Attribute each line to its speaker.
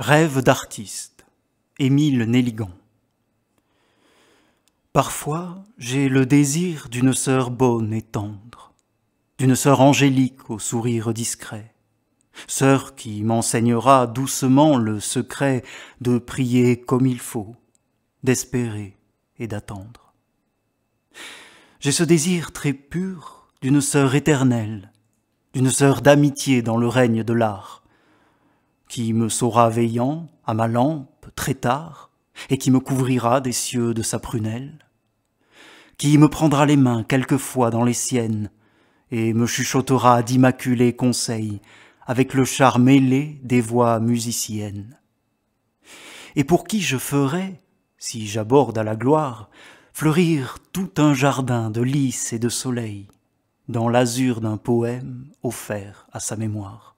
Speaker 1: Rêve d'artiste, Émile Nelligan. Parfois, j'ai le désir d'une sœur bonne et tendre, d'une sœur angélique au sourire discret, sœur qui m'enseignera doucement le secret de prier comme il faut, d'espérer et d'attendre. J'ai ce désir très pur d'une sœur éternelle, d'une sœur d'amitié dans le règne de l'art, qui me saura veillant à ma lampe très tard, et qui me couvrira des cieux de sa prunelle, qui me prendra les mains quelquefois dans les siennes, et me chuchotera d'immaculés conseils, avec le char mêlé des voix musiciennes. Et pour qui je ferai, si j'aborde à la gloire, fleurir tout un jardin de lys et de soleil, dans l'azur d'un poème offert à sa mémoire.